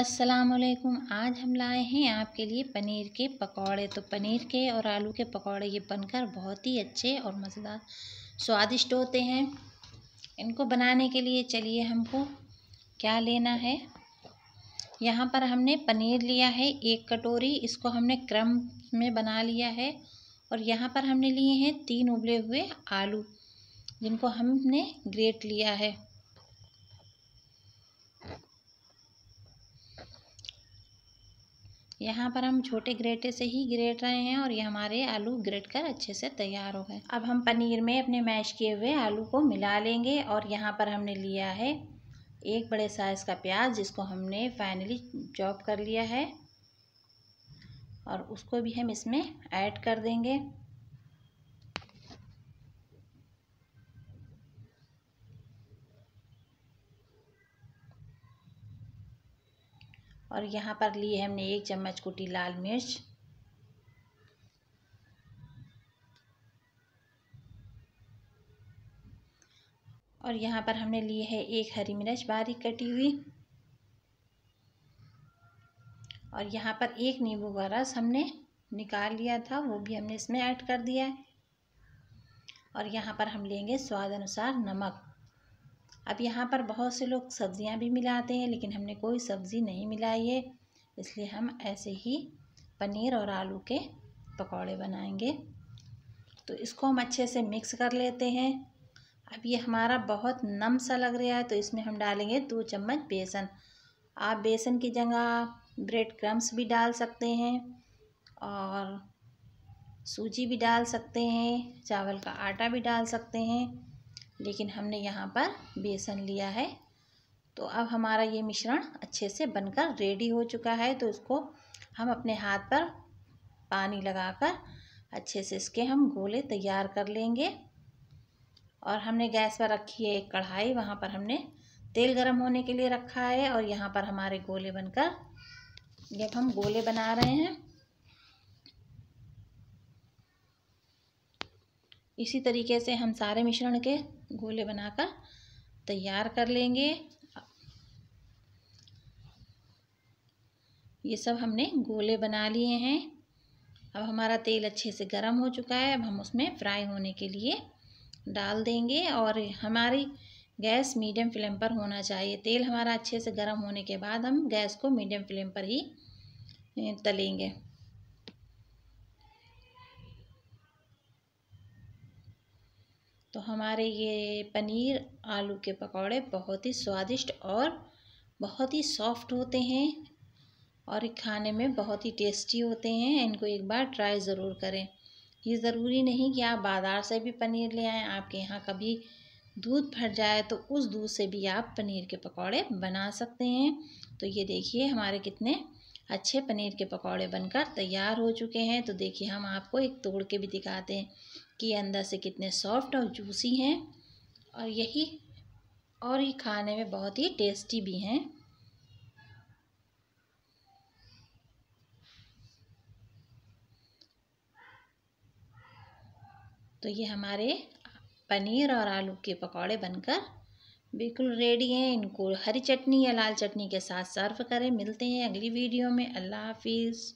असलकुम आज हम लाए हैं आपके लिए पनीर के पकौड़े तो पनीर के और आलू के पकौड़े ये बनकर बहुत ही अच्छे और मज़ेदार स्वादिष्ट होते हैं इनको बनाने के लिए चलिए हमको क्या लेना है यहाँ पर हमने पनीर लिया है एक कटोरी इसको हमने क्रम में बना लिया है और यहाँ पर हमने लिए हैं तीन उबले हुए आलू जिनको हमने ग्रेट लिया है यहाँ पर हम छोटे ग्रेटे से ही ग्रेट रहे हैं और ये हमारे आलू ग्रेट कर अच्छे से तैयार हो गए अब हम पनीर में अपने मैश किए हुए आलू को मिला लेंगे और यहाँ पर हमने लिया है एक बड़े साइज़ का प्याज जिसको हमने फाइनली चॉप कर लिया है और उसको भी हम इसमें ऐड कर देंगे और यहाँ पर ली है हमने एक चम्मच कुटी लाल मिर्च और यहाँ पर हमने ली है एक हरी मिर्च बारीक कटी हुई और यहाँ पर एक नींबू का रस हमने निकाल लिया था वो भी हमने इसमें ऐड कर दिया है और यहाँ पर हम लेंगे स्वाद अनुसार नमक अब यहाँ पर बहुत से लोग सब्ज़ियाँ भी मिलाते हैं लेकिन हमने कोई सब्ज़ी नहीं मिलाई है इसलिए हम ऐसे ही पनीर और आलू के पकौड़े बनाएंगे तो इसको हम अच्छे से मिक्स कर लेते हैं अब ये हमारा बहुत नम सा लग रहा है तो इसमें हम डालेंगे दो चम्मच बेसन आप बेसन की जगह ब्रेड क्रम्स भी डाल सकते हैं और सूजी भी डाल सकते हैं चावल का आटा भी डाल सकते हैं लेकिन हमने यहाँ पर बेसन लिया है तो अब हमारा ये मिश्रण अच्छे से बनकर रेडी हो चुका है तो इसको हम अपने हाथ पर पानी लगाकर अच्छे से इसके हम गोले तैयार कर लेंगे और हमने गैस पर रखी है एक कढ़ाई वहाँ पर हमने तेल गर्म होने के लिए रखा है और यहाँ पर हमारे गोले बनकर जब हम गोले बना रहे हैं इसी तरीके से हम सारे मिश्रण के गोले बनाकर तैयार कर लेंगे ये सब हमने गोले बना लिए हैं अब हमारा तेल अच्छे से गर्म हो चुका है अब हम उसमें फ्राई होने के लिए डाल देंगे और हमारी गैस मीडियम फ्लेम पर होना चाहिए तेल हमारा अच्छे से गर्म होने के बाद हम गैस को मीडियम फ्लेम पर ही तलेंगे तो हमारे ये पनीर आलू के पकौड़े बहुत ही स्वादिष्ट और बहुत ही सॉफ्ट होते हैं और खाने में बहुत ही टेस्टी होते हैं इनको एक बार ट्राई ज़रूर करें ये ज़रूरी नहीं कि आप बाज़ार से भी पनीर ले आएँ आपके यहाँ कभी दूध फट जाए तो उस दूध से भी आप पनीर के पकौड़े बना सकते हैं तो ये देखिए हमारे कितने अच्छे पनीर के पकौड़े बनकर तैयार हो चुके हैं तो देखिए हम आपको एक तोड़ के भी दिखाते हैं कि अंदर से कितने सॉफ्ट और जूसी हैं और यही और ये खाने में बहुत ही टेस्टी भी हैं तो ये हमारे पनीर और आलू के पकौड़े बनकर बिल्कुल रेडी हैं इनको हरी चटनी या लाल चटनी के साथ सर्व करें मिलते हैं अगली वीडियो में अल्लाह हाफिज़